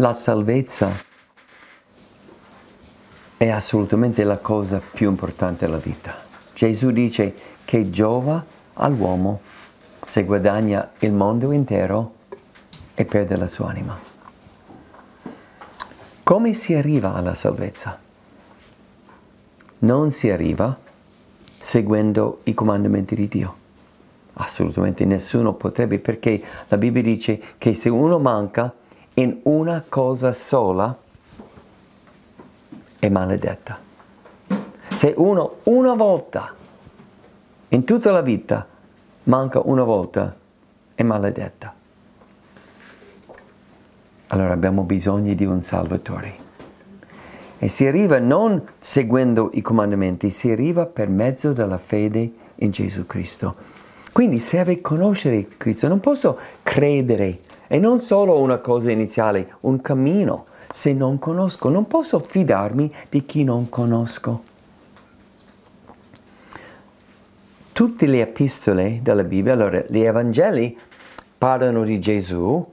la salvezza è assolutamente la cosa più importante della vita. Gesù dice che giova all'uomo se guadagna il mondo intero e perde la sua anima. Come si arriva alla salvezza? Non si arriva seguendo i comandamenti di Dio. Assolutamente nessuno potrebbe perché la Bibbia dice che se uno manca in una cosa sola è maledetta. Se uno una volta in tutta la vita manca una volta è maledetta. Allora abbiamo bisogno di un Salvatore. E si arriva non seguendo i comandamenti, si arriva per mezzo della fede in Gesù Cristo. Quindi serve conoscere Cristo. Non posso credere e non solo una cosa iniziale, un cammino. Se non conosco, non posso fidarmi di chi non conosco. Tutte le epistole della Bibbia, allora gli Evangeli parlano di Gesù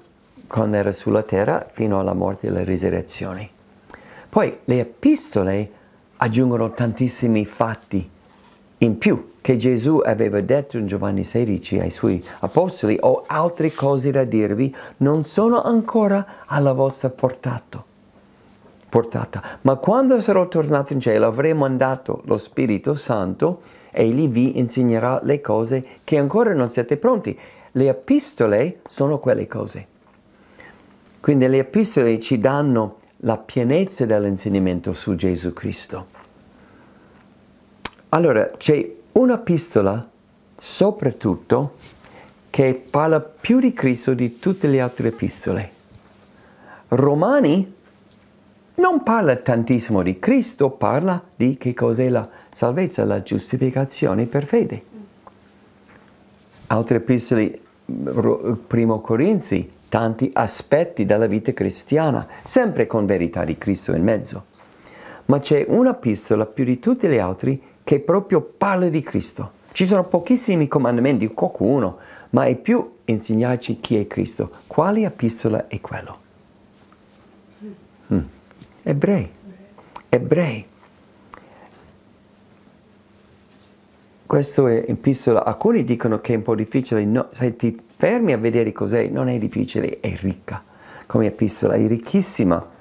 quando era sulla terra fino alla morte e alla risurrezione. Poi le epistole aggiungono tantissimi fatti in più che Gesù aveva detto in Giovanni 16 ai suoi apostoli, ho altre cose da dirvi, non sono ancora alla vostra portata. portata. Ma quando sarò tornato in cielo avrei mandato lo Spirito Santo, e egli vi insegnerà le cose che ancora non siete pronti. Le epistole sono quelle cose. Quindi le epistole ci danno la pienezza dell'insegnamento su Gesù Cristo. Allora c'è una pistola, soprattutto, che parla più di Cristo di tutte le altre epistole. Romani non parla tantissimo di Cristo, parla di che cos'è la salvezza, la giustificazione per fede. Altre epistole, primo Corinzi, tanti aspetti della vita cristiana, sempre con verità di Cristo in mezzo. Ma c'è una pistola più di tutte le altre che proprio parla di Cristo. Ci sono pochissimi comandamenti, qualcuno, ma è più insegnarci chi è Cristo. Quale epistola è quello? Mm. Ebrei. Ebrei. Questa è epistola, alcuni dicono che è un po' difficile, no, se ti fermi a vedere cos'è, non è difficile, è ricca come epistola, è ricchissima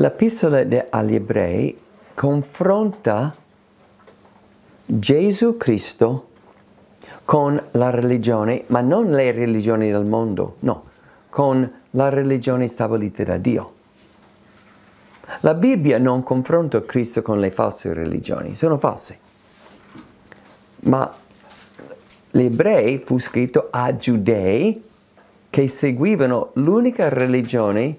L'epistola agli ebrei confronta Gesù Cristo con la religione, ma non le religioni del mondo, no, con la religione stabilita da Dio. La Bibbia non confronta Cristo con le false religioni, sono false. Ma gli ebrei fu scritto a giudei che seguivano l'unica religione,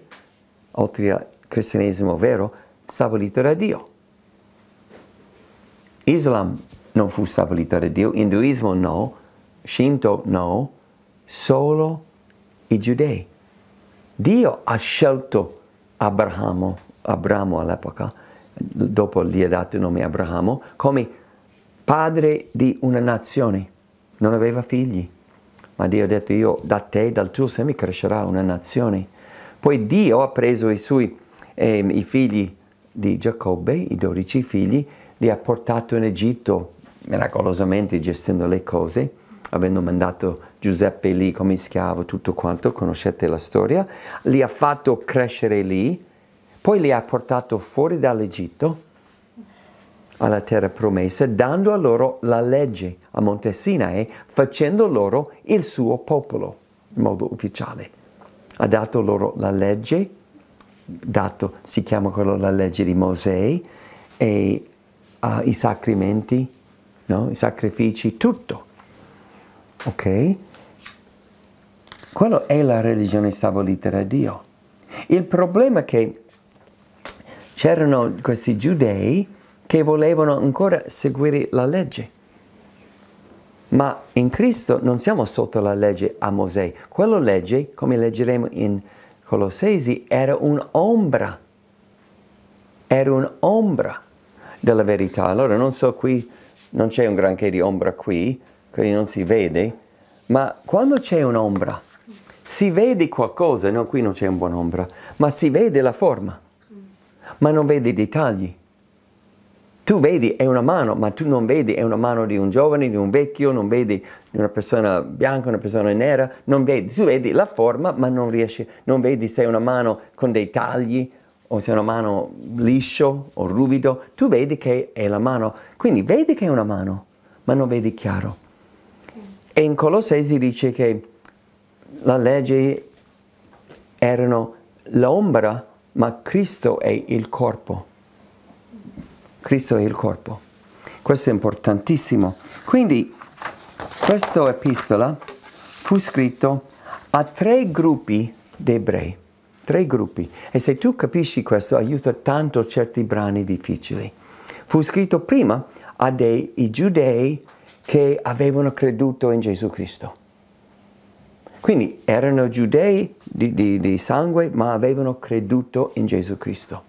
oltre a cristianesimo vero stabilito da Dio. Islam non fu stabilito da Dio, induismo no, Shinto no, solo i giudei. Dio ha scelto Abramo, Abramo all'epoca, dopo gli ha dato il nome Abramo, come padre di una nazione. Non aveva figli, ma Dio ha detto io da te, dal tuo seme crescerà una nazione. Poi Dio ha preso i suoi e mm, I figli di Giacobbe, i dodici figli, li ha portati in Egitto miracolosamente gestendo le cose, avendo mandato Giuseppe lì come schiavo, tutto quanto, conoscete la storia, li ha fatto crescere lì, poi li ha portati fuori dall'Egitto alla terra promessa, dando a loro la legge a Monte Sinai, facendo loro il suo popolo in modo ufficiale. Ha dato loro la legge dato, si chiama quello la legge di Mosè, e uh, i sacramenti, no? i sacrifici, tutto. Ok? Quello è la religione stabilita da Dio. Il problema è che c'erano questi giudei che volevano ancora seguire la legge. Ma in Cristo non siamo sotto la legge a Mosè. Quella legge, come leggeremo in Colossesi era un'ombra, era un'ombra della verità. Allora non so qui, non c'è un granché di ombra qui, quindi non si vede, ma quando c'è un'ombra si vede qualcosa, no, qui non c'è un buon ombra, ma si vede la forma, ma non vede i dettagli tu vedi è una mano, ma tu non vedi è una mano di un giovane, di un vecchio, non vedi di una persona bianca, una persona nera, non vedi, tu vedi la forma, ma non riesci, non vedi se è una mano con dei tagli o se è una mano liscio o ruvido, tu vedi che è la mano, quindi vedi che è una mano, ma non vedi chiaro. E in Colossesi dice che la legge erano l'ombra, ma Cristo è il corpo. Cristo è il corpo. Questo è importantissimo. Quindi questa epistola fu scritta a tre gruppi di ebrei, tre gruppi. E se tu capisci questo aiuta tanto certi brani difficili. Fu scritto prima a dei giudei che avevano creduto in Gesù Cristo. Quindi erano giudei di, di, di sangue, ma avevano creduto in Gesù Cristo.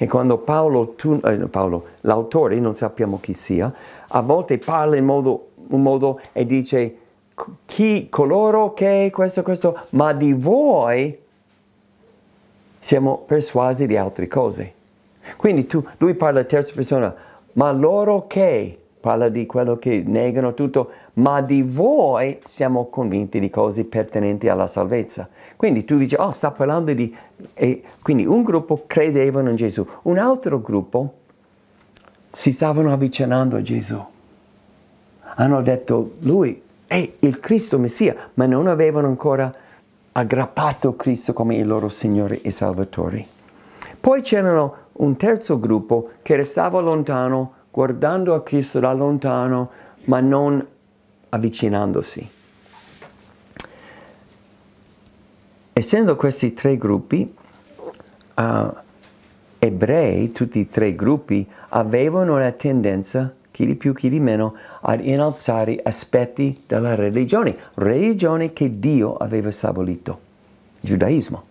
E quando Paolo, tu, eh, Paolo l'autore, non sappiamo chi sia, a volte parla in modo, un modo e dice chi, coloro che, questo, questo, ma di voi siamo persuasi di altre cose. Quindi tu, lui parla in terza persona, ma loro che, parla di quello che negano tutto, ma di voi siamo convinti di cose pertenenti alla salvezza. Quindi tu dici, oh, sta parlando di... E quindi un gruppo credevano in Gesù, un altro gruppo si stavano avvicinando a Gesù. Hanno detto, lui è il Cristo Messia, ma non avevano ancora aggrappato Cristo come il loro Signore e Salvatore. Poi c'erano un terzo gruppo che restava lontano, guardando a Cristo da lontano, ma non avvicinandosi. Essendo questi tre gruppi, uh, ebrei, tutti e tre gruppi, avevano una tendenza, chi di più, chi di meno, ad innalzare aspetti della religione, religione che Dio aveva stabilito, giudaismo.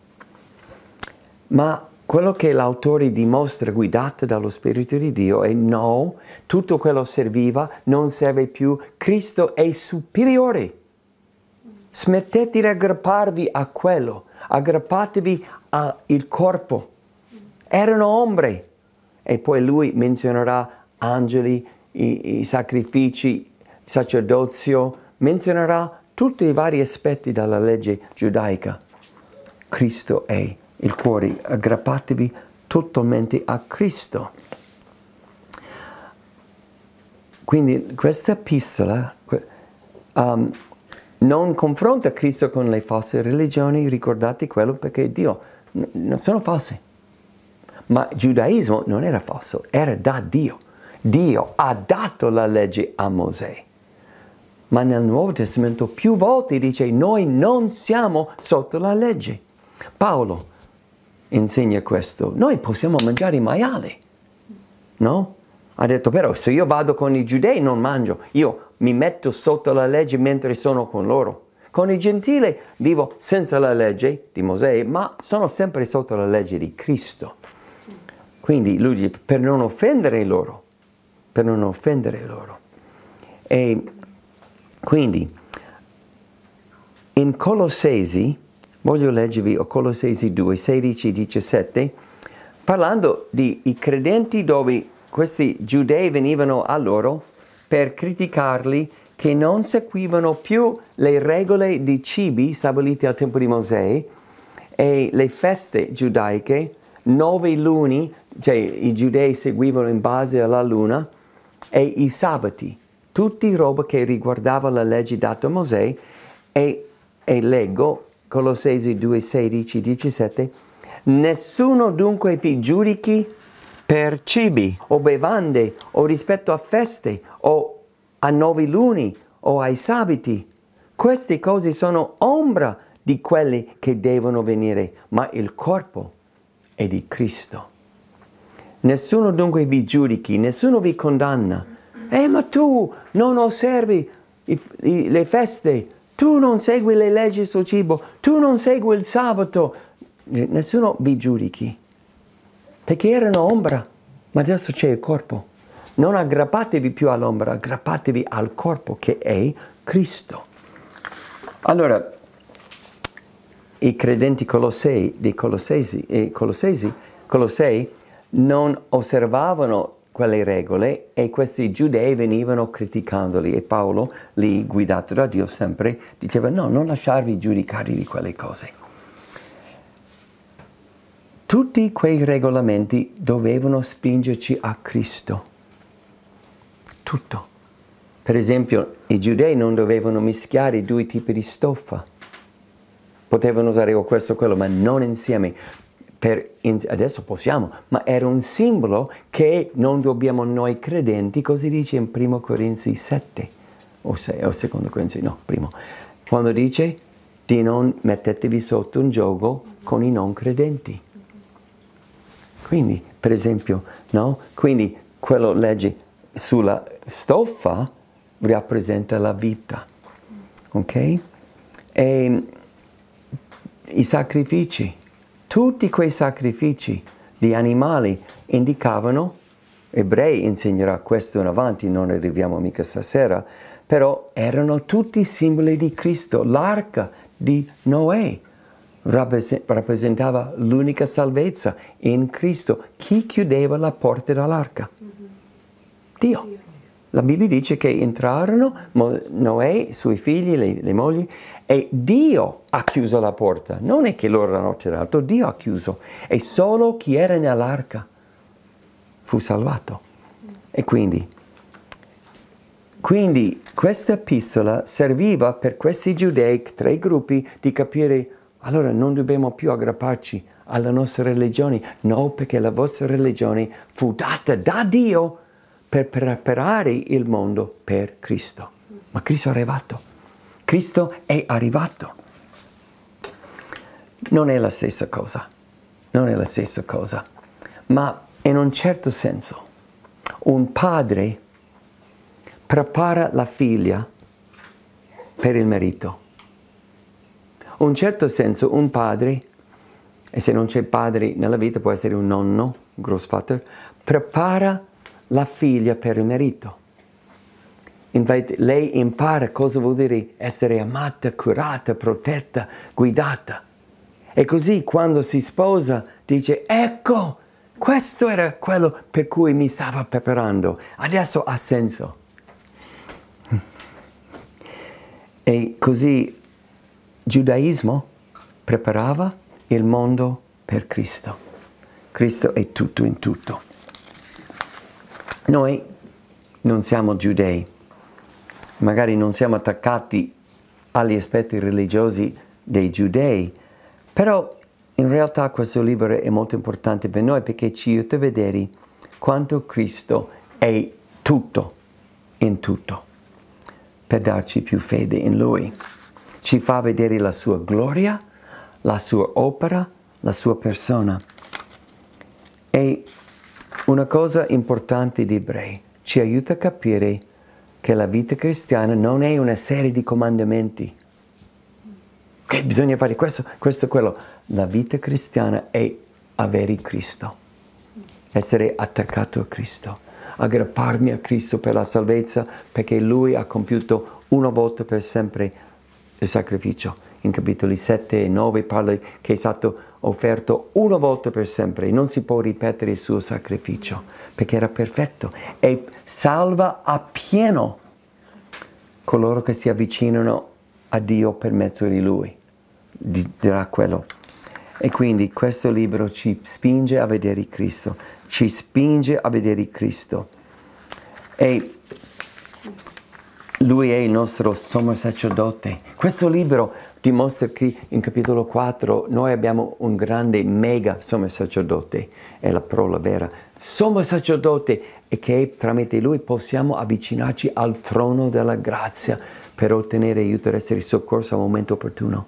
Ma quello che l'autore dimostra guidato dallo Spirito di Dio è no, tutto quello serviva non serve più, Cristo è superiore. Smettete di aggrapparvi a quello, aggrappatevi al corpo. Erano ombre. E poi lui menzionerà angeli, i, i sacrifici, sacerdozio, menzionerà tutti i vari aspetti della legge giudaica. Cristo è il cuore, aggrappatevi totalmente a Cristo. Quindi questa epistola um, non confronta Cristo con le false religioni, ricordate quello perché Dio non sono false. Ma il giudaismo non era falso, era da Dio. Dio ha dato la legge a Mosè. Ma nel Nuovo Testamento più volte dice noi non siamo sotto la legge. Paolo insegna questo? Noi possiamo mangiare i maiali, no? Ha detto, però se io vado con i giudei non mangio, io mi metto sotto la legge mentre sono con loro. Con i gentili vivo senza la legge di Mosè, ma sono sempre sotto la legge di Cristo. Quindi lui dice, per non offendere loro, per non offendere loro. E quindi in Colossesi Voglio leggervi Colossesi 2, 16, 17, parlando di i credenti dove questi giudei venivano a loro per criticarli che non seguivano più le regole di cibi stabilite al tempo di Mosè e le feste giudaiche, nove luni, cioè i giudei seguivano in base alla luna, e i sabati, tutti roba che riguardava la legge data a Mosè e, e leggo Colossesi 2, 16, 17, nessuno dunque vi giudichi per cibi o bevande o rispetto a feste o a nuovi luni o ai sabiti. Queste cose sono ombra di quelli che devono venire, ma il corpo è di Cristo. Nessuno dunque vi giudichi, nessuno vi condanna. Eh, ma tu non osservi le feste, tu non segui le leggi sul cibo, tu non segui il sabato, nessuno vi giudichi, perché erano ombra, ma adesso c'è il corpo. Non aggrappatevi più all'ombra, aggrappatevi al corpo che è Cristo. Allora, i credenti colossei di Colossesi, eh, Colossesi, Colossei non osservavano quelle regole e questi giudei venivano criticandoli e Paolo, lì guidato da Dio sempre, diceva no, non lasciarvi giudicare di quelle cose. Tutti quei regolamenti dovevano spingerci a Cristo. Tutto. Per esempio, i giudei non dovevano mischiare due tipi di stoffa. Potevano usare o questo o quello, ma non insieme adesso possiamo, ma era un simbolo che non dobbiamo noi credenti, così dice in 1 Corinzi 7, o, 6, o 2 Corinzi, no, primo, quando dice di non mettetevi sotto un gioco con i non credenti. Quindi, per esempio, no? Quindi quello legge sulla stoffa rappresenta la vita, ok? E ehm, i sacrifici tutti quei sacrifici di animali indicavano, ebrei insegnerà questo in avanti, non arriviamo mica stasera, però erano tutti simboli di Cristo. L'arca di Noè rappresentava l'unica salvezza in Cristo. Chi chiudeva la porta dall'arca? Mm-hmm. Dio. La Bibbia dice che entrarono Noè, i suoi figli, le, le mogli e Dio ha chiuso la porta, non è che loro hanno tirato, Dio ha chiuso. E solo chi era nell'arca fu salvato. E quindi, quindi questa epistola serviva per questi giudei, tre gruppi, di capire allora non dobbiamo più aggrapparci alla nostra religione, no, perché la vostra religione fu data da Dio per preparare il mondo per Cristo. Ma Cristo è arrivato. Cristo è arrivato. Non è la stessa cosa, non è la stessa cosa, ma in un certo senso un padre prepara la figlia per il marito. In un certo senso un padre, e se non c'è padre nella vita può essere un nonno, grosso fatto, prepara la figlia per il marito. Infatti lei impara cosa vuol dire essere amata, curata, protetta, guidata. E così quando si sposa dice, ecco, questo era quello per cui mi stava preparando, adesso ha senso. E così il giudaismo preparava il mondo per Cristo. Cristo è tutto in tutto. Noi non siamo giudei, magari non siamo attaccati agli aspetti religiosi dei giudei, però in realtà questo libro è molto importante per noi perché ci aiuta a vedere quanto Cristo è tutto in tutto per darci più fede in Lui. Ci fa vedere la sua gloria, la sua opera, la sua persona. E una cosa importante di Ebrei ci aiuta a capire che la vita cristiana non è una serie di comandamenti. Che bisogna fare questo, questo e quello. La vita cristiana è avere Cristo, essere attaccato a Cristo, aggrapparmi a Cristo per la salvezza, perché Lui ha compiuto una volta per sempre il sacrificio. In capitoli 7 e 9 parla che è stato offerto una volta per sempre, non si può ripetere il suo sacrificio perché era perfetto e salva appieno coloro che si avvicinano a Dio per mezzo di Lui, dirà quello. E quindi questo libro ci spinge a vedere Cristo, ci spinge a vedere Cristo. E lui è il nostro sommo sacerdote. Questo libro ti mostra che in capitolo 4 noi abbiamo un grande mega sommo sacerdote, è la parola vera, sommo sacerdote e che tramite lui possiamo avvicinarci al trono della grazia per ottenere aiuto ed essere soccorso al momento opportuno.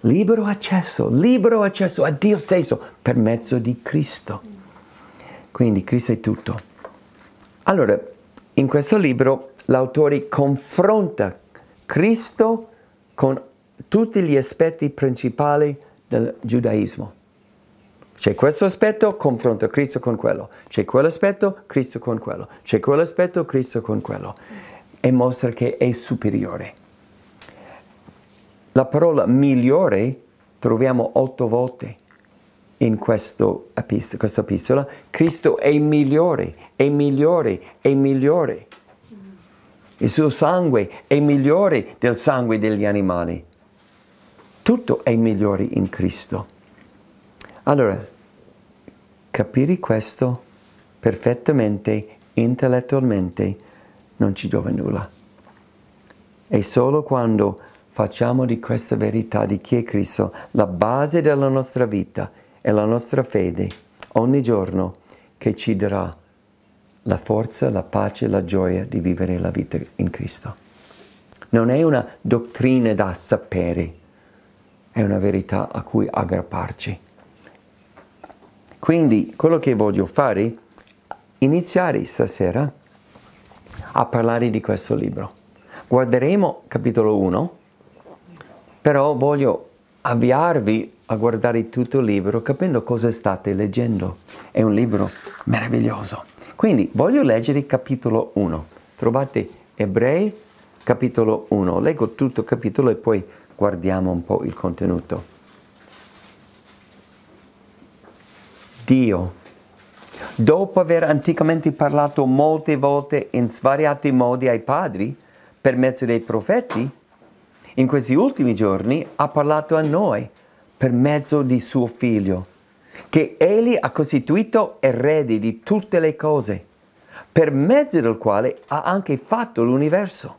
Libero accesso, libero accesso a Dio stesso per mezzo di Cristo. Quindi Cristo è tutto. Allora, in questo libro l'autore confronta Cristo con tutti gli aspetti principali del giudaismo. C'è questo aspetto, confronto Cristo con quello. C'è quell'aspetto, Cristo con quello. C'è quell'aspetto, Cristo con quello. E mostra che è superiore. La parola migliore troviamo otto volte in epistola, questa epistola. Cristo è migliore, è migliore, è migliore il suo sangue è migliore del sangue degli animali. Tutto è migliore in Cristo. Allora, capire questo perfettamente, intellettualmente, non ci giova nulla. È solo quando facciamo di questa verità di chi è Cristo la base della nostra vita e la nostra fede ogni giorno che ci darà la forza, la pace, la gioia di vivere la vita in Cristo. Non è una dottrina da sapere, è una verità a cui aggrapparci. Quindi quello che voglio fare è iniziare stasera a parlare di questo libro. Guarderemo capitolo 1, però voglio avviarvi a guardare tutto il libro capendo cosa state leggendo. È un libro meraviglioso. Quindi voglio leggere capitolo 1. Trovate Ebrei capitolo 1. Leggo tutto il capitolo e poi guardiamo un po' il contenuto. Dio, dopo aver anticamente parlato molte volte in svariati modi ai padri per mezzo dei profeti, in questi ultimi giorni ha parlato a noi per mezzo di suo figlio che egli ha costituito erede di tutte le cose, per mezzo del quale ha anche fatto l'universo.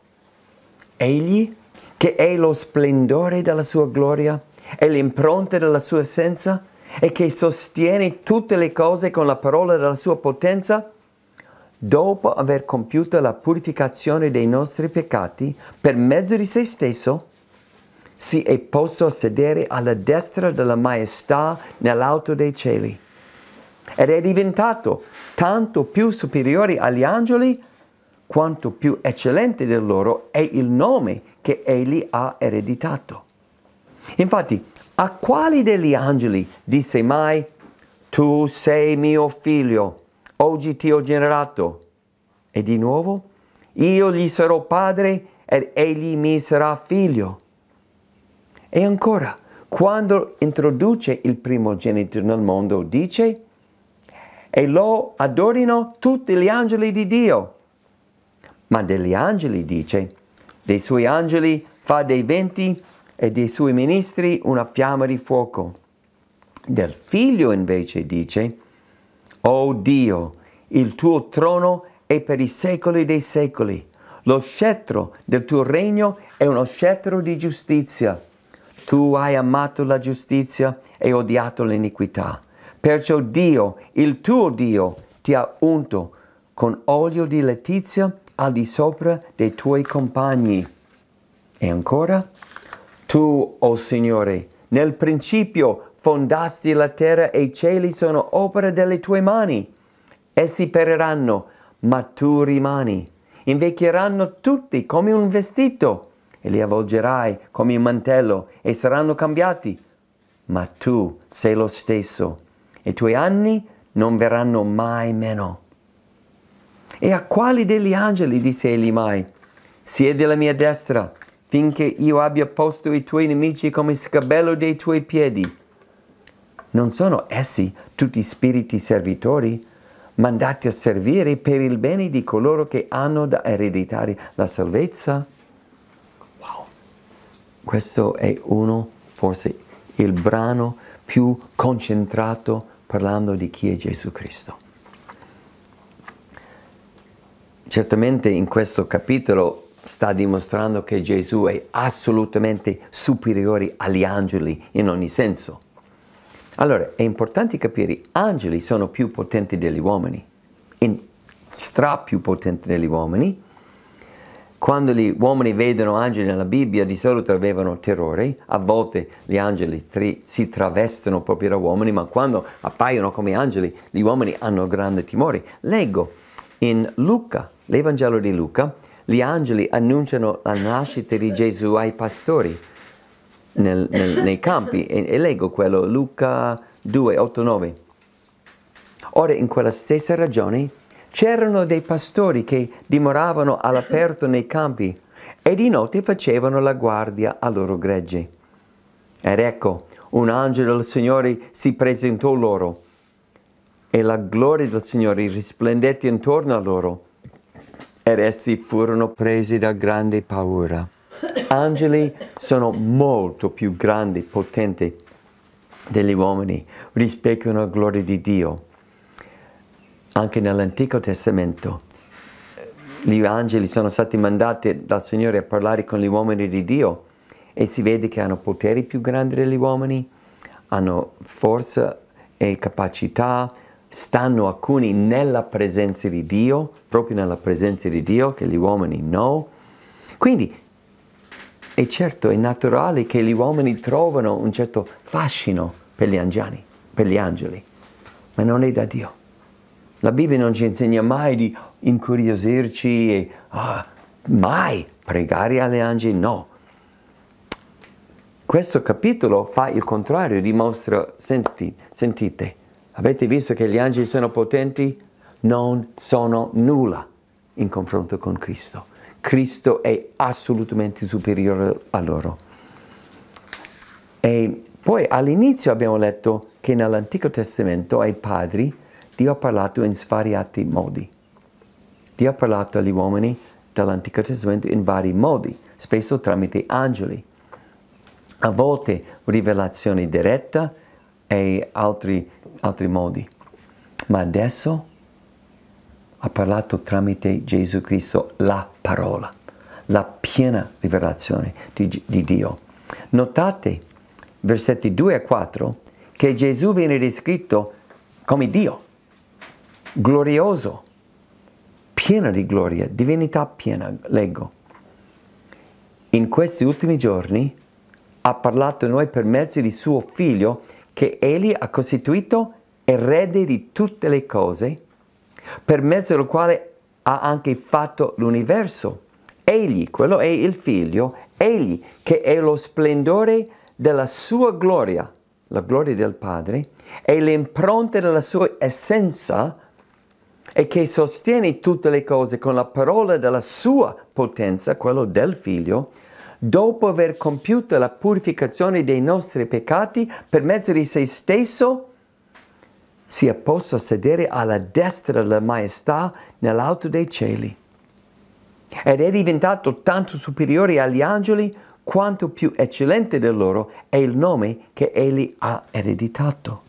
Egli, che è lo splendore della sua gloria, è l'impronta della sua essenza, e che sostiene tutte le cose con la parola della sua potenza, dopo aver compiuto la purificazione dei nostri peccati per mezzo di se stesso, si è posto a sedere alla destra della maestà nell'alto dei cieli. Ed è diventato tanto più superiore agli angeli quanto più eccellente di loro è il nome che egli ha ereditato. Infatti, a quali degli angeli disse mai, tu sei mio figlio, oggi ti ho generato? E di nuovo, io gli sarò padre ed egli mi sarà figlio. E ancora, quando introduce il primogenito nel mondo, dice, e lo adorino tutti gli angeli di Dio. Ma degli angeli dice, dei suoi angeli fa dei venti e dei suoi ministri una fiamma di fuoco. Del figlio invece dice, O oh Dio, il tuo trono è per i secoli dei secoli, lo scettro del tuo regno è uno scettro di giustizia tu hai amato la giustizia e odiato l'iniquità. Perciò Dio, il tuo Dio, ti ha unto con olio di letizia al di sopra dei tuoi compagni. E ancora, tu, o oh Signore, nel principio fondasti la terra e i cieli sono opera delle tue mani. Essi periranno, ma tu rimani. Invecchieranno tutti come un vestito e li avvolgerai come un mantello e saranno cambiati. Ma tu sei lo stesso e i tuoi anni non verranno mai meno. E a quali degli angeli disse egli mai, siedi alla mia destra finché io abbia posto i tuoi nemici come scabello dei tuoi piedi. Non sono essi tutti spiriti servitori, mandati a servire per il bene di coloro che hanno da ereditare la salvezza? Questo è uno, forse il brano più concentrato parlando di chi è Gesù Cristo. Certamente in questo capitolo sta dimostrando che Gesù è assolutamente superiore agli angeli in ogni senso. Allora, è importante capire, gli angeli sono più potenti degli uomini, in, stra più potenti degli uomini, quando gli uomini vedono angeli nella Bibbia di solito avevano terrore, a volte gli angeli tri- si travestono proprio da uomini, ma quando appaiono come angeli gli uomini hanno grande timore. Leggo in Luca, l'Evangelo di Luca, gli angeli annunciano la nascita di Gesù ai pastori nel, nel, nei campi e, e leggo quello Luca 2, 8, 9. Ora in quella stessa ragione C'erano dei pastori che dimoravano all'aperto nei campi e di notte facevano la guardia a loro gregge. Ed ecco, un angelo del Signore si presentò loro e la gloria del Signore risplendette intorno a loro ed essi furono presi da grande paura. Angeli sono molto più grandi, potenti degli uomini, rispecchiano la gloria di Dio anche nell'Antico Testamento. Gli angeli sono stati mandati dal Signore a parlare con gli uomini di Dio e si vede che hanno poteri più grandi degli uomini, hanno forza e capacità, stanno alcuni nella presenza di Dio, proprio nella presenza di Dio, che gli uomini no. Quindi è certo, è naturale che gli uomini trovano un certo fascino per gli, angiani, per gli angeli, ma non è da Dio. La Bibbia non ci insegna mai di incuriosirci e ah, mai pregare agli angeli, no. Questo capitolo fa il contrario, dimostra, senti, sentite, avete visto che gli angeli sono potenti? Non sono nulla in confronto con Cristo. Cristo è assolutamente superiore a loro. E poi all'inizio abbiamo letto che nell'Antico Testamento ai padri Dio ha parlato in svariati modi. Dio ha parlato agli uomini dell'Antico Testamento in vari modi, spesso tramite angeli, a volte rivelazione diretta e altri, altri modi. Ma adesso ha parlato tramite Gesù Cristo la parola, la piena rivelazione di, di Dio. Notate, versetti 2 a 4, che Gesù viene descritto come Dio glorioso, pieno di gloria, divinità piena, leggo. In questi ultimi giorni ha parlato a noi per mezzo di suo figlio che egli ha costituito erede di tutte le cose, per mezzo del quale ha anche fatto l'universo. Egli, quello è il figlio, egli che è lo splendore della sua gloria, la gloria del Padre, e l'impronta della sua essenza, e che sostiene tutte le cose con la parola della sua potenza, quello del Figlio, dopo aver compiuto la purificazione dei nostri peccati per mezzo di se stesso, sia a sedere alla destra della maestà nell'alto dei cieli. Ed è diventato tanto superiore agli angeli quanto più eccellente di loro è il nome che egli ha ereditato.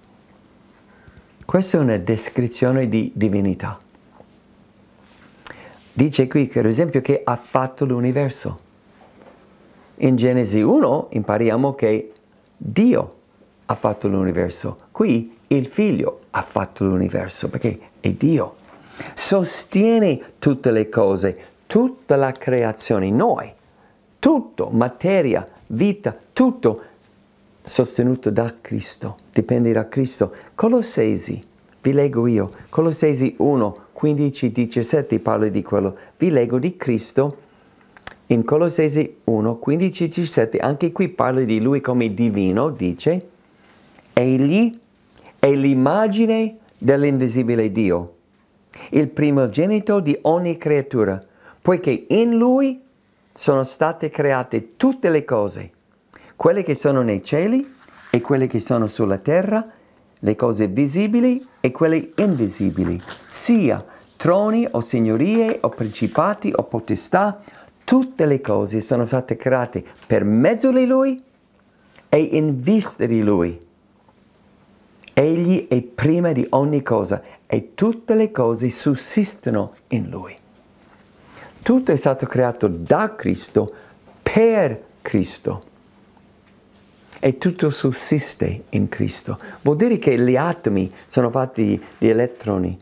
Questa è una descrizione di divinità. Dice qui, per esempio, che ha fatto l'universo. In Genesi 1 impariamo che Dio ha fatto l'universo. Qui il figlio ha fatto l'universo perché è Dio. Sostiene tutte le cose, tutta la creazione, noi, tutto, materia, vita, tutto sostenuto da Cristo, dipende da Cristo. Colossesi, vi leggo io, Colossesi 1, 15, 17 parla di quello, vi leggo di Cristo in Colossesi 1, 15, 17, anche qui parla di lui come divino, dice, egli è l'immagine dell'invisibile Dio, il primogenito di ogni creatura, poiché in lui sono state create tutte le cose quelle che sono nei cieli e quelle che sono sulla terra, le cose visibili e quelle invisibili, sia troni o signorie o principati o potestà, tutte le cose sono state create per mezzo di Lui e in vista di Lui. Egli è prima di ogni cosa e tutte le cose sussistono in Lui. Tutto è stato creato da Cristo per Cristo e tutto sussiste in Cristo. Vuol dire che gli atomi sono fatti di, elettroni,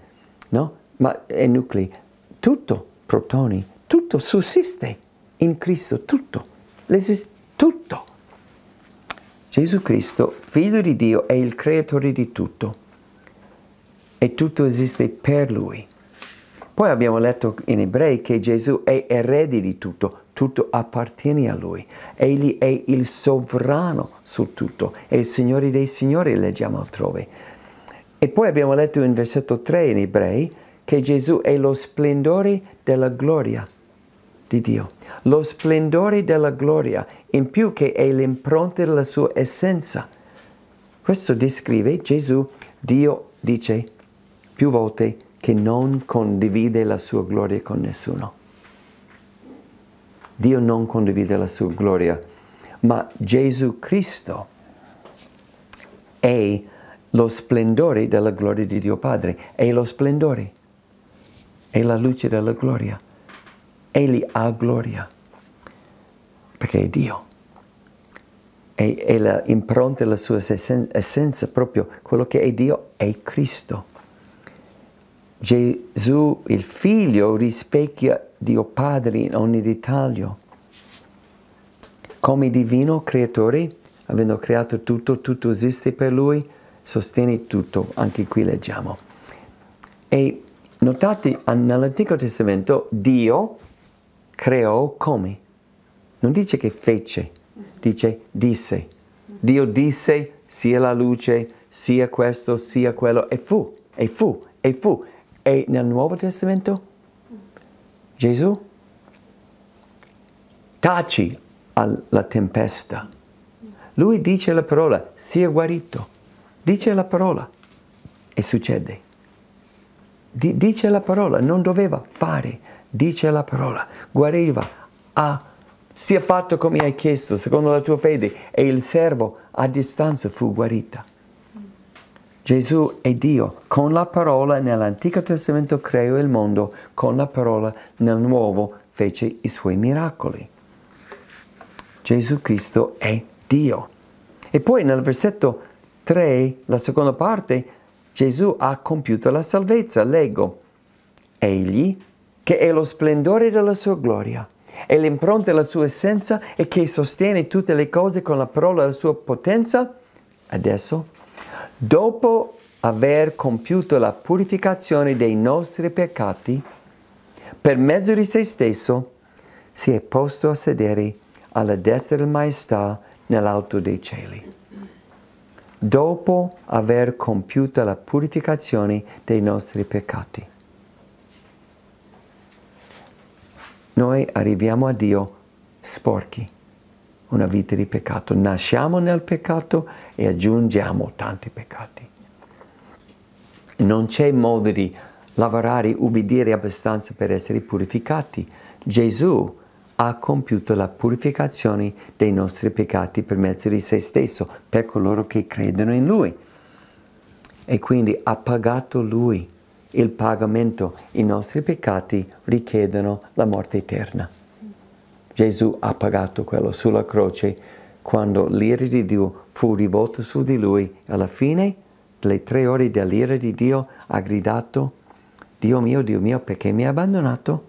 no? Ma, e nuclei. Tutto, protoni, tutto sussiste in Cristo, tutto. Tutto. Gesù Cristo, figlio di Dio, è il creatore di tutto e tutto esiste per lui. Poi abbiamo letto in ebrei che Gesù è erede di tutto, tutto appartiene a Lui. Egli è il sovrano su tutto, è il Signore dei Signori, leggiamo altrove. E poi abbiamo letto in versetto 3 in Ebrei che Gesù è lo splendore della gloria di Dio, lo splendore della gloria, in più che è l'impronta della sua essenza. Questo descrive Gesù, Dio dice più volte che non condivide la sua gloria con nessuno. Dio non condivide la sua gloria, ma Gesù Cristo è lo splendore della gloria di Dio Padre, è lo splendore, è la luce della gloria, egli ha gloria, perché è Dio è, e la della sua essenza, proprio quello che è Dio è Cristo. Gesù, il figlio, rispecchia Dio Padre in ogni dettaglio. Come divino creatore, avendo creato tutto, tutto esiste per lui, sostiene tutto, anche qui leggiamo. E notate, nell'Antico Testamento Dio creò come? Non dice che fece, dice disse. Dio disse sia la luce, sia questo, sia quello, e fu, e fu, e fu. E nel Nuovo Testamento? Gesù? Taci alla tempesta. Lui dice la parola, sia guarito. Dice la parola e succede. dice la parola, non doveva fare. Dice la parola, guariva a ah, sia fatto come hai chiesto, secondo la tua fede, e il servo a distanza fu guarita. Gesù è Dio. Con la parola nell'Antico Testamento creò il mondo, con la parola nel Nuovo fece i suoi miracoli. Gesù Cristo è Dio. E poi nel versetto 3, la seconda parte, Gesù ha compiuto la salvezza. Leggo, Egli, che è lo splendore della sua gloria, è l'impronta della sua essenza e che sostiene tutte le cose con la parola della sua potenza, adesso dopo aver compiuto la purificazione dei nostri peccati, per mezzo di se stesso, si è posto a sedere alla destra del Maestà nell'alto dei cieli. Dopo aver compiuto la purificazione dei nostri peccati, noi arriviamo a Dio sporchi una vita di peccato. Nasciamo nel peccato e aggiungiamo tanti peccati. Non c'è modo di lavorare, ubbidire abbastanza per essere purificati. Gesù ha compiuto la purificazione dei nostri peccati per mezzo di se stesso, per coloro che credono in Lui. E quindi ha pagato Lui il pagamento. I nostri peccati richiedono la morte eterna. Gesù ha pagato quello sulla croce quando l'ira di Dio fu rivolta su di lui. Alla fine delle tre ore dell'ira di Dio ha gridato, Dio mio, Dio mio, perché mi hai abbandonato?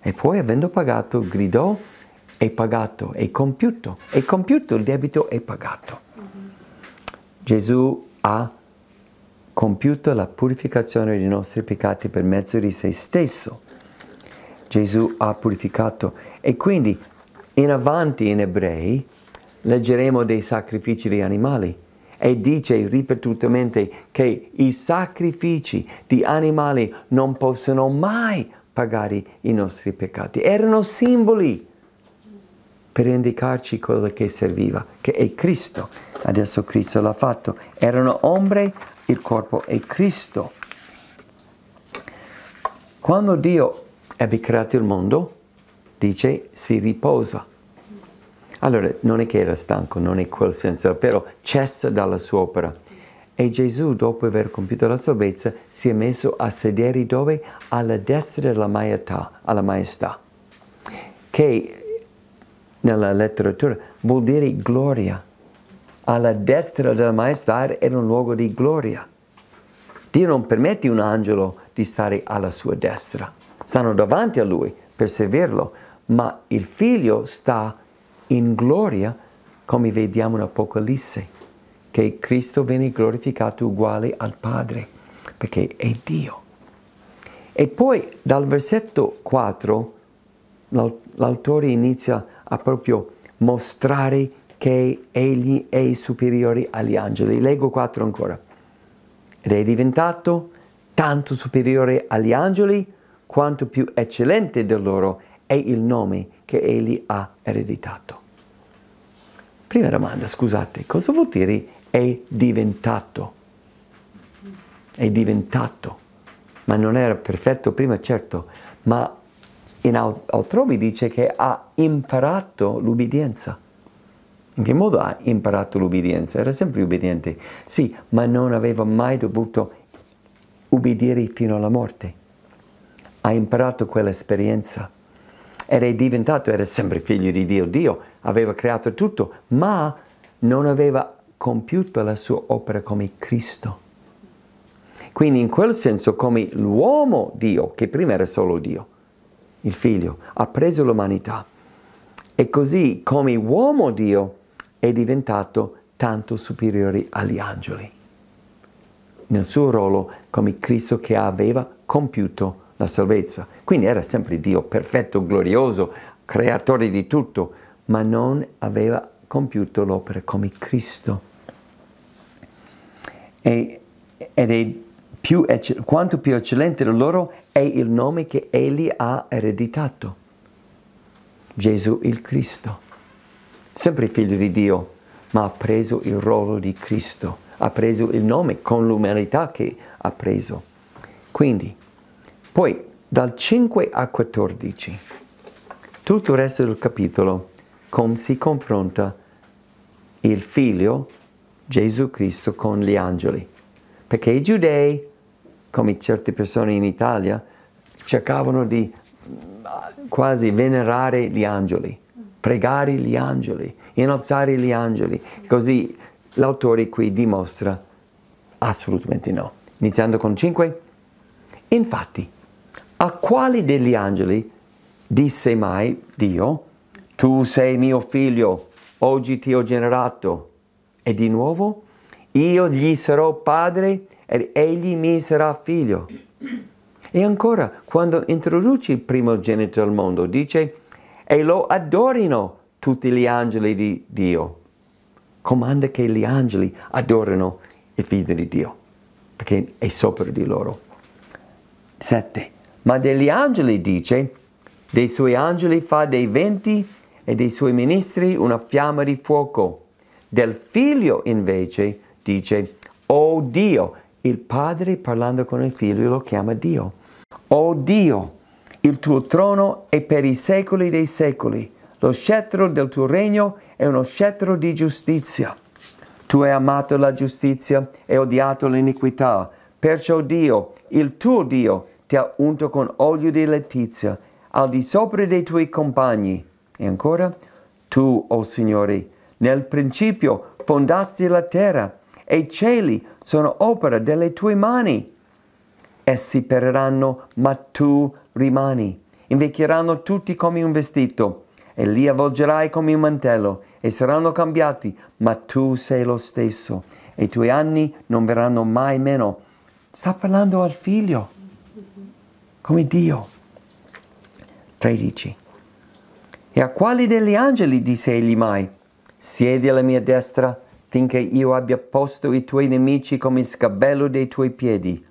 E poi avendo pagato, gridò, è pagato, è compiuto, è compiuto, il debito è pagato. Gesù ha compiuto la purificazione dei nostri peccati per mezzo di se stesso Gesù ha purificato. E quindi in avanti in ebrei leggeremo dei sacrifici di animali e dice ripetutamente che i sacrifici di animali non possono mai pagare i nostri peccati. Erano simboli per indicarci quello che serviva, che è Cristo. Adesso Cristo l'ha fatto. Erano ombre, il corpo è Cristo. Quando Dio ebbe creato il mondo, dice, si riposa. Allora, non è che era stanco, non è quel senso, però cessa dalla sua opera. E Gesù, dopo aver compiuto la salvezza, si è messo a sedere dove? Alla destra della maestà, alla maestà, che nella letteratura vuol dire gloria. Alla destra della maestà era un luogo di gloria. Dio non permette a un angelo di stare alla sua destra stanno davanti a lui per servirlo, ma il figlio sta in gloria come vediamo in Apocalisse, che Cristo viene glorificato uguale al Padre, perché è Dio. E poi dal versetto 4 l'autore inizia a proprio mostrare che egli è superiore agli angeli. Leggo 4 ancora. Ed è diventato tanto superiore agli angeli quanto più eccellente di loro è il nome che egli ha ereditato. Prima domanda, scusate, cosa vuol dire è diventato? È diventato, ma non era perfetto prima, certo, ma in altrove dice che ha imparato l'ubbidienza. In che modo ha imparato l'ubbidienza? Era sempre ubbidiente, sì, ma non aveva mai dovuto ubbidire fino alla morte ha imparato quell'esperienza ed è diventato, era sempre figlio di Dio, Dio aveva creato tutto, ma non aveva compiuto la sua opera come Cristo. Quindi in quel senso come l'uomo Dio, che prima era solo Dio, il figlio, ha preso l'umanità e così come uomo Dio è diventato tanto superiore agli angeli nel suo ruolo come Cristo che aveva compiuto la salvezza. Quindi era sempre Dio perfetto, glorioso, creatore di tutto, ma non aveva compiuto l'opera come Cristo. E, ed è più, quanto più eccellente di loro è il nome che egli ha ereditato. Gesù il Cristo. Sempre figlio di Dio, ma ha preso il ruolo di Cristo, ha preso il nome con l'umanità che ha preso. Quindi poi dal 5 a 14 tutto il resto del capitolo con, si confronta il figlio Gesù Cristo con gli angeli, perché i giudei, come certe persone in Italia, cercavano di mm, quasi venerare gli angeli, pregare gli angeli, innalzare gli angeli. Così l'autore qui dimostra assolutamente no. Iniziando con 5. Infatti, a quale degli angeli disse mai Dio, tu sei mio figlio, oggi ti ho generato? E di nuovo, io gli sarò padre ed egli mi sarà figlio. E ancora, quando introduce il primo genito al mondo, dice, e lo adorino tutti gli angeli di Dio. Comanda che gli angeli adorino i figli di Dio, perché è sopra di loro. Sette ma degli angeli dice, dei suoi angeli fa dei venti e dei suoi ministri una fiamma di fuoco. Del figlio invece dice, oh Dio, il padre parlando con il figlio lo chiama Dio. Oh Dio, il tuo trono è per i secoli dei secoli. Lo scettro del tuo regno è uno scettro di giustizia. Tu hai amato la giustizia e odiato l'iniquità. Perciò Dio, il tuo Dio, ti ha unto con olio di letizia al di sopra dei tuoi compagni. E ancora, tu, o oh Signore, nel principio fondasti la terra e i cieli sono opera delle tue mani. Essi periranno, ma tu rimani. Invecchieranno tutti come un vestito e li avvolgerai come un mantello e saranno cambiati, ma tu sei lo stesso e i tuoi anni non verranno mai meno. Sta parlando al figlio come Dio. 13. E a quali degli angeli disse egli mai, siedi alla mia destra finché io abbia posto i tuoi nemici come scabello dei tuoi piedi?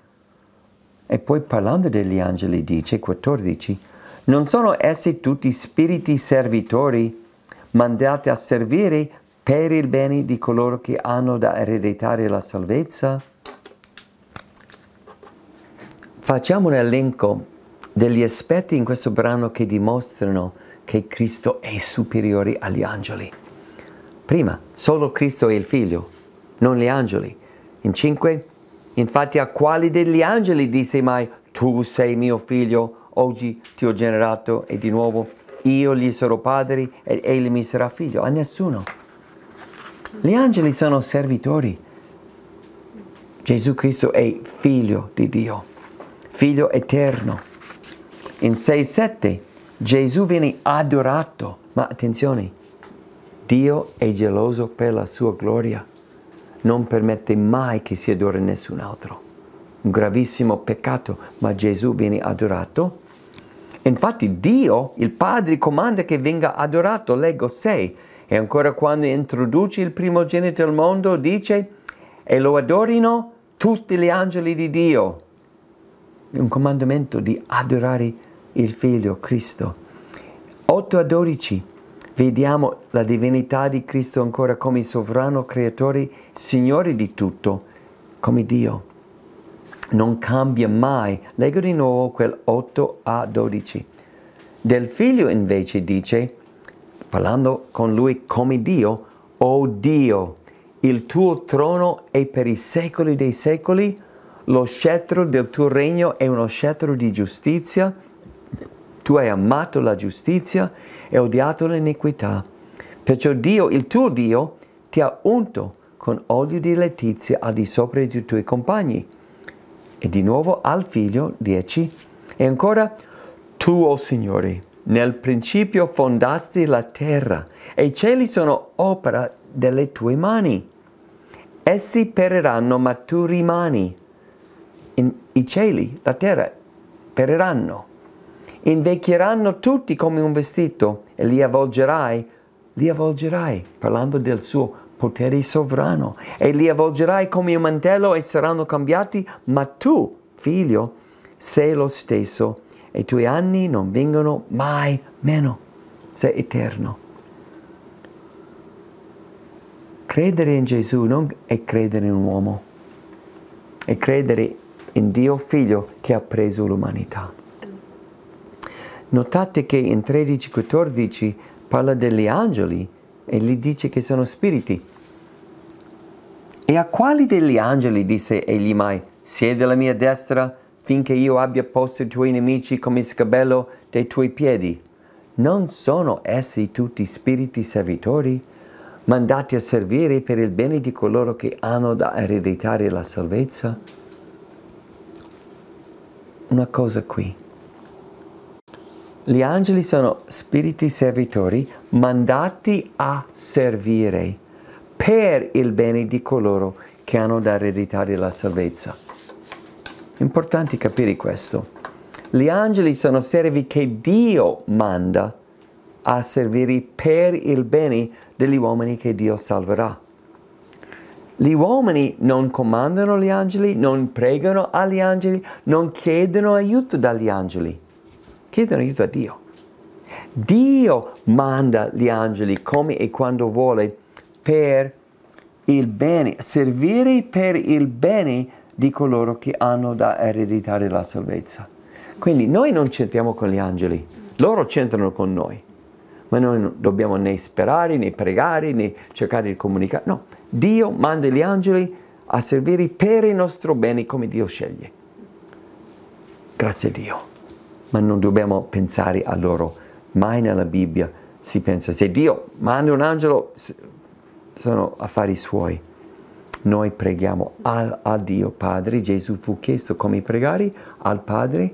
E poi parlando degli angeli dice, 14, non sono essi tutti spiriti servitori mandati a servire per il bene di coloro che hanno da ereditare la salvezza? Facciamo un elenco degli aspetti in questo brano che dimostrano che Cristo è superiore agli angeli. Prima, solo Cristo è il figlio, non gli angeli. In 5, infatti a quali degli angeli disse mai tu sei mio figlio, oggi ti ho generato e di nuovo io gli sarò padre ed egli mi sarà figlio? A nessuno. Gli angeli sono servitori. Gesù Cristo è figlio di Dio. Figlio eterno. In 6.7 Gesù viene adorato, ma attenzione, Dio è geloso per la sua gloria, non permette mai che si adori nessun altro. Un gravissimo peccato, ma Gesù viene adorato. Infatti Dio, il Padre, comanda che venga adorato, leggo 6, e ancora quando introduce il primogenito al mondo dice, e lo adorino tutti gli angeli di Dio un comandamento di adorare il figlio Cristo. 8 a 12 vediamo la divinità di Cristo ancora come sovrano, creatore, signore di tutto, come Dio. Non cambia mai. Leggo di nuovo quel 8 a 12. Del figlio invece dice, parlando con lui come Dio, o oh Dio, il tuo trono è per i secoli dei secoli, lo scettro del tuo regno è uno scettro di giustizia, tu hai amato la giustizia e odiato l'iniquità. Perciò Dio, il tuo Dio, ti ha unto con olio di letizia al di sopra dei tuoi compagni. E di nuovo al figlio 10. E ancora, tu, o oh Signore, nel principio fondasti la terra e i cieli sono opera delle tue mani. Essi periranno, ma tu rimani in, i cieli, la terra, periranno. Invecchieranno tutti come un vestito e li avvolgerai, li avvolgerai, parlando del suo potere sovrano, e li avvolgerai come un mantello e saranno cambiati, ma tu, figlio, sei lo stesso e i tuoi anni non vengono mai meno, sei eterno. Credere in Gesù non è credere in un uomo, è credere in in Dio Figlio che ha preso l'umanità. Notate che in 13,14 parla degli angeli e gli dice che sono spiriti. E a quali degli angeli disse egli mai, siede alla mia destra finché io abbia posto i tuoi nemici come scabello dei tuoi piedi? Non sono essi tutti spiriti servitori, mandati a servire per il bene di coloro che hanno da ereditare la salvezza? una cosa qui. Gli angeli sono spiriti servitori mandati a servire per il bene di coloro che hanno da ereditare la salvezza. Importante capire questo. Gli angeli sono servi che Dio manda a servire per il bene degli uomini che Dio salverà. Gli uomini non comandano gli angeli, non pregano agli angeli, non chiedono aiuto dagli angeli, chiedono aiuto a Dio. Dio manda gli angeli come e quando vuole per il bene, servire per il bene di coloro che hanno da ereditare la salvezza. Quindi noi non c'entriamo con gli angeli, loro c'entrano con noi, ma noi non dobbiamo né sperare né pregare né cercare di comunicare, no, Dio manda gli angeli a servire per il nostro bene come Dio sceglie. Grazie a Dio. Ma non dobbiamo pensare a loro. Mai nella Bibbia si pensa, se Dio manda un angelo, sono affari suoi. Noi preghiamo al, a Dio Padre. Gesù fu chiesto come pregare al Padre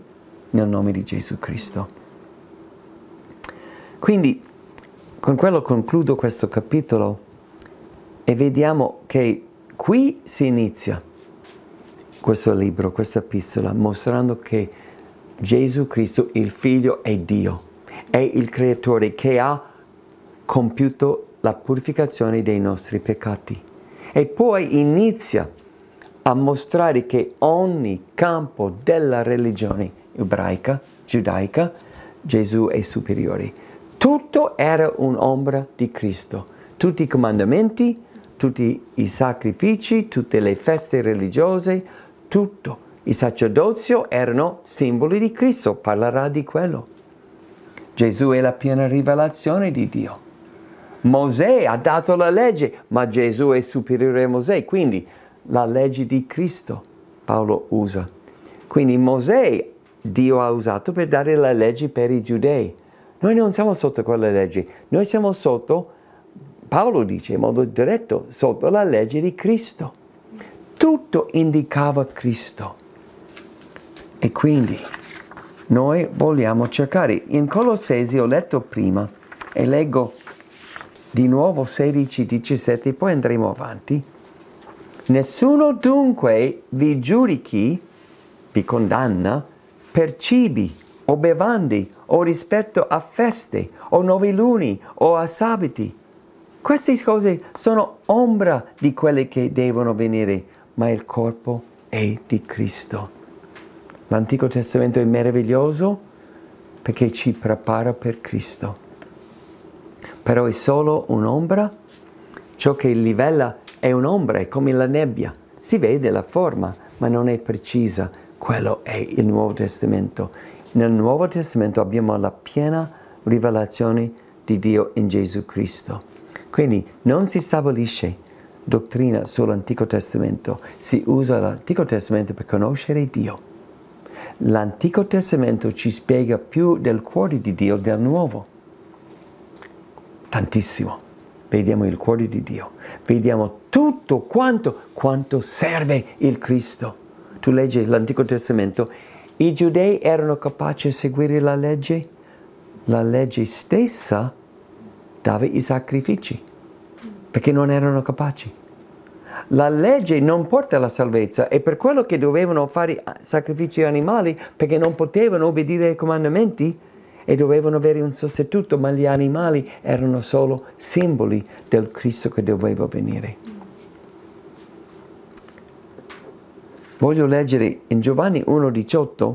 nel nome di Gesù Cristo. Quindi con quello concludo questo capitolo e vediamo che qui si inizia questo libro, questa epistola, mostrando che Gesù Cristo, il Figlio, è Dio, è il Creatore che ha compiuto la purificazione dei nostri peccati. E poi inizia a mostrare che ogni campo della religione ebraica, giudaica, Gesù è superiore. Tutto era un'ombra di Cristo. Tutti i comandamenti, tutti i sacrifici, tutte le feste religiose, tutto. Il sacerdozio erano simboli di Cristo, parlerà di quello. Gesù è la piena rivelazione di Dio. Mosè ha dato la legge, ma Gesù è superiore a Mosè, quindi la legge di Cristo Paolo usa. Quindi Mosè Dio ha usato per dare la legge per i giudei. Noi non siamo sotto quella legge, noi siamo sotto Paolo dice in modo diretto, sotto la legge di Cristo. Tutto indicava Cristo. E quindi noi vogliamo cercare. In Colossesi ho letto prima e leggo di nuovo 16, 17, poi andremo avanti. Nessuno dunque vi giudichi, vi condanna, per cibi o bevande o rispetto a feste o nuovi luni o a sabati queste cose sono ombra di quelle che devono venire, ma il corpo è di Cristo. L'Antico Testamento è meraviglioso perché ci prepara per Cristo. Però è solo un'ombra, ciò che livella è un'ombra, è come la nebbia, si vede la forma, ma non è precisa. Quello è il Nuovo Testamento. Nel Nuovo Testamento abbiamo la piena rivelazione di Dio in Gesù Cristo. Quindi non si stabilisce dottrina sull'Antico Testamento, si usa l'Antico Testamento per conoscere Dio. L'Antico Testamento ci spiega più del cuore di Dio del Nuovo. Tantissimo. Vediamo il cuore di Dio, vediamo tutto quanto, quanto serve il Cristo. Tu leggi l'Antico Testamento, i giudei erano capaci di seguire la legge, la legge stessa accettava i sacrifici perché non erano capaci. La legge non porta alla salvezza e per quello che dovevano fare sacrifici animali perché non potevano obbedire ai comandamenti e dovevano avere un sostituto, ma gli animali erano solo simboli del Cristo che doveva venire. Voglio leggere in Giovanni 1,18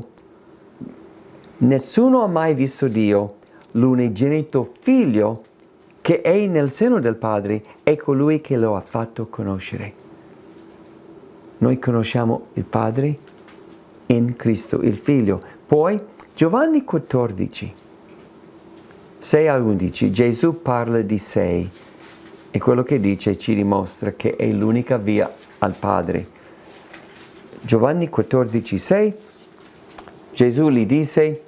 Nessuno ha mai visto Dio, l'unigenito figlio che è nel seno del Padre è colui che lo ha fatto conoscere. Noi conosciamo il Padre in Cristo, il Figlio. Poi Giovanni 14, 6 a 11, Gesù parla di sé e quello che dice ci dimostra che è l'unica via al Padre. Giovanni 14, 6, Gesù gli disse,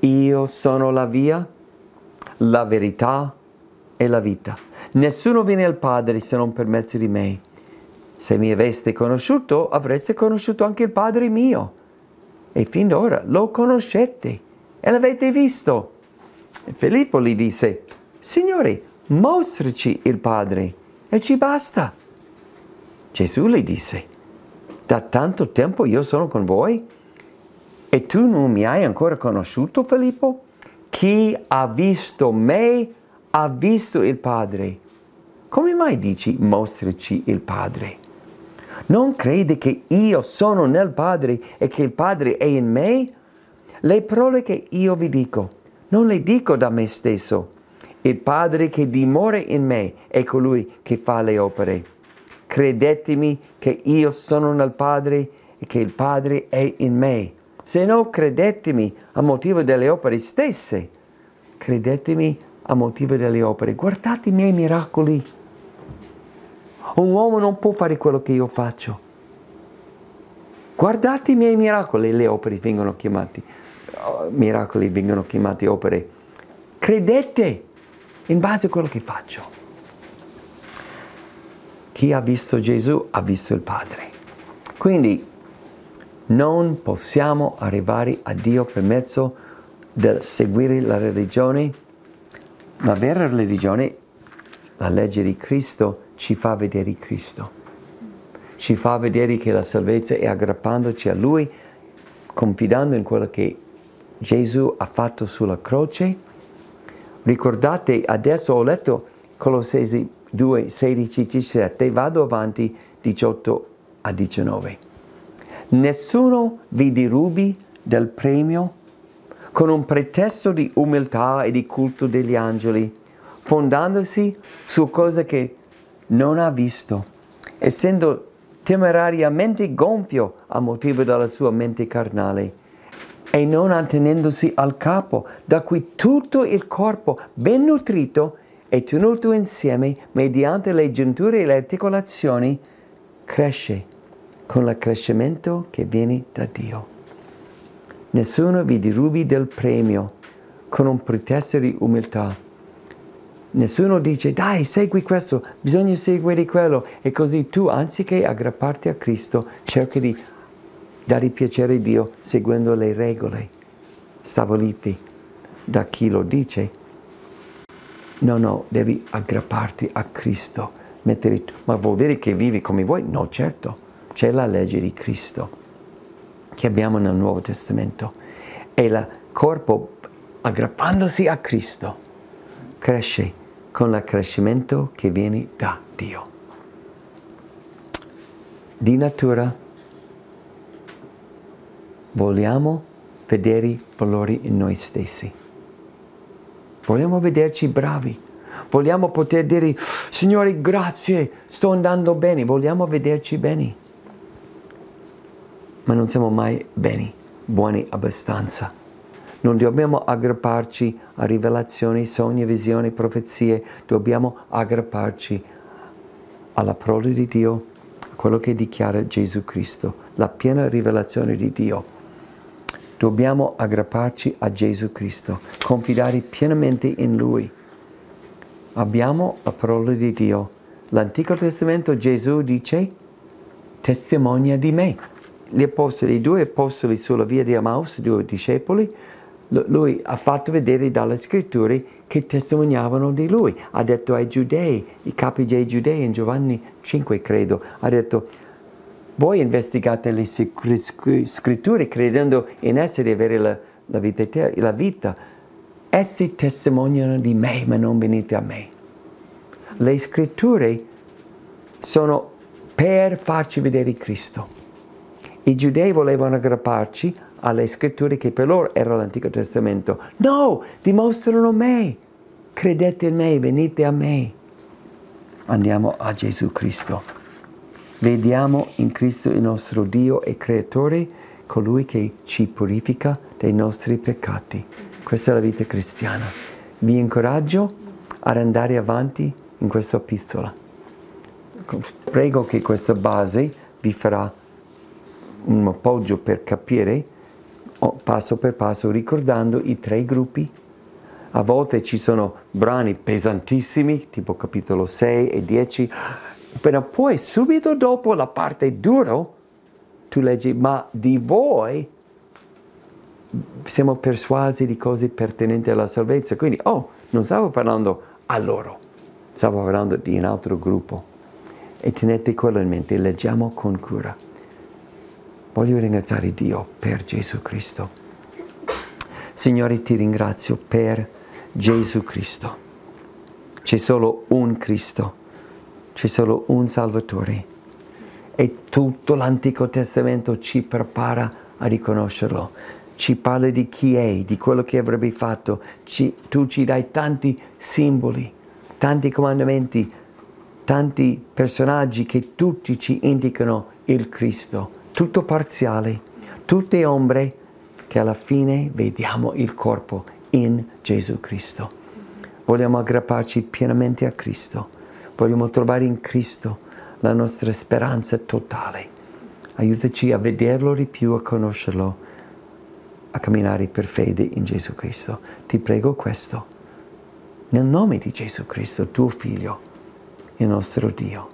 io sono la via, la verità, la verità, e la vita. Nessuno viene al Padre se non per mezzo di me. Se mi aveste conosciuto, avreste conosciuto anche il Padre mio. E fin d'ora lo conoscete e l'avete visto. E Filippo gli disse, Signore, mostraci il Padre e ci basta. Gesù gli disse, da tanto tempo io sono con voi e tu non mi hai ancora conosciuto, Filippo? Chi ha visto me ha visto il Padre, come mai dici mostraci il Padre? Non crede che io sono nel Padre e che il Padre è in me? Le parole che io vi dico, non le dico da me stesso. Il Padre che dimora in me è colui che fa le opere. Credetemi che io sono nel Padre e che il Padre è in me. Se no, credetemi a motivo delle opere stesse. Credetemi a motivo delle opere. Guardate i miei miracoli. Un uomo non può fare quello che io faccio. Guardate i miei miracoli, le opere vengono chiamate, eh, miracoli vengono chiamate opere. Credete in base a quello che faccio. Chi ha visto Gesù ha visto il Padre. Quindi non possiamo arrivare a Dio per mezzo del seguire la religione la vera religione, la legge di Cristo, ci fa vedere Cristo. Ci fa vedere che la salvezza è aggrappandoci a Lui, confidando in quello che Gesù ha fatto sulla croce. Ricordate, adesso ho letto Colossesi 2, 16, 17, vado avanti 18 a 19. Nessuno vi dirubi del premio con un pretesto di umiltà e di culto degli angeli, fondandosi su cose che non ha visto, essendo temerariamente gonfio a motivo della sua mente carnale e non attenendosi al capo, da cui tutto il corpo, ben nutrito e tenuto insieme mediante le giunture e le articolazioni, cresce con l'accrescimento che viene da Dio. Nessuno vi dirubi del premio con un pretesto di umiltà. Nessuno dice, dai, segui questo, bisogna seguire quello. E così tu, anziché aggrapparti a Cristo, cerchi di dare piacere a Dio seguendo le regole stabilite da chi lo dice. No, no, devi aggrapparti a Cristo. Mettere, ma vuol dire che vivi come vuoi? No, certo, c'è la legge di Cristo che abbiamo nel Nuovo Testamento. E il corpo, aggrappandosi a Cristo, cresce con l'accrescimento che viene da Dio. Di natura vogliamo vedere i valori in noi stessi. Vogliamo vederci bravi. Vogliamo poter dire, Signore, grazie, sto andando bene. Vogliamo vederci bene ma non siamo mai bene, buoni abbastanza. Non dobbiamo aggrapparci a rivelazioni, sogni, visioni, profezie, dobbiamo aggrapparci alla parola di Dio, a quello che dichiara Gesù Cristo, la piena rivelazione di Dio. Dobbiamo aggrapparci a Gesù Cristo, confidare pienamente in Lui. Abbiamo la parola di Dio. L'Antico Testamento Gesù dice, testimonia di me gli apostoli, i due apostoli sulla via di Amaus, i due discepoli, lui ha fatto vedere dalle scritture che testimoniavano di lui. Ha detto ai giudei, i capi dei giudei in Giovanni 5 credo, ha detto voi investigate le scritture credendo in esse di avere la, la vita la vita. Essi testimoniano di me, ma non venite a me. Le scritture sono per farci vedere Cristo i giudei volevano aggrapparci alle scritture che per loro era l'Antico Testamento. No, dimostrano me, credete in me, venite a me. Andiamo a Gesù Cristo. Vediamo in Cristo il nostro Dio e Creatore, colui che ci purifica dai nostri peccati. Questa è la vita cristiana. Vi incoraggio ad andare avanti in questa epistola. Prego che questa base vi farà un appoggio per capire passo per passo ricordando i tre gruppi. A volte ci sono brani pesantissimi, tipo capitolo 6 e 10, però poi subito dopo la parte duro tu leggi, ma di voi siamo persuasi di cose pertinenti alla salvezza. Quindi, oh, non stavo parlando a loro, stavo parlando di un altro gruppo. E tenete quello in mente, leggiamo con cura. Voglio ringraziare Dio per Gesù Cristo. Signore, ti ringrazio per Gesù Cristo. C'è solo un Cristo, c'è solo un Salvatore e tutto l'Antico Testamento ci prepara a riconoscerlo. Ci parla di chi è, di quello che avrebbe fatto. Ci, tu ci dai tanti simboli, tanti comandamenti, tanti personaggi che tutti ci indicano il Cristo tutto parziale, tutte ombre, che alla fine vediamo il corpo in Gesù Cristo. Vogliamo aggrapparci pienamente a Cristo, vogliamo trovare in Cristo la nostra speranza totale. Aiutaci a vederlo di più, a conoscerlo, a camminare per fede in Gesù Cristo. Ti prego questo, nel nome di Gesù Cristo, tuo Figlio, il nostro Dio.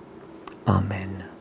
Amen.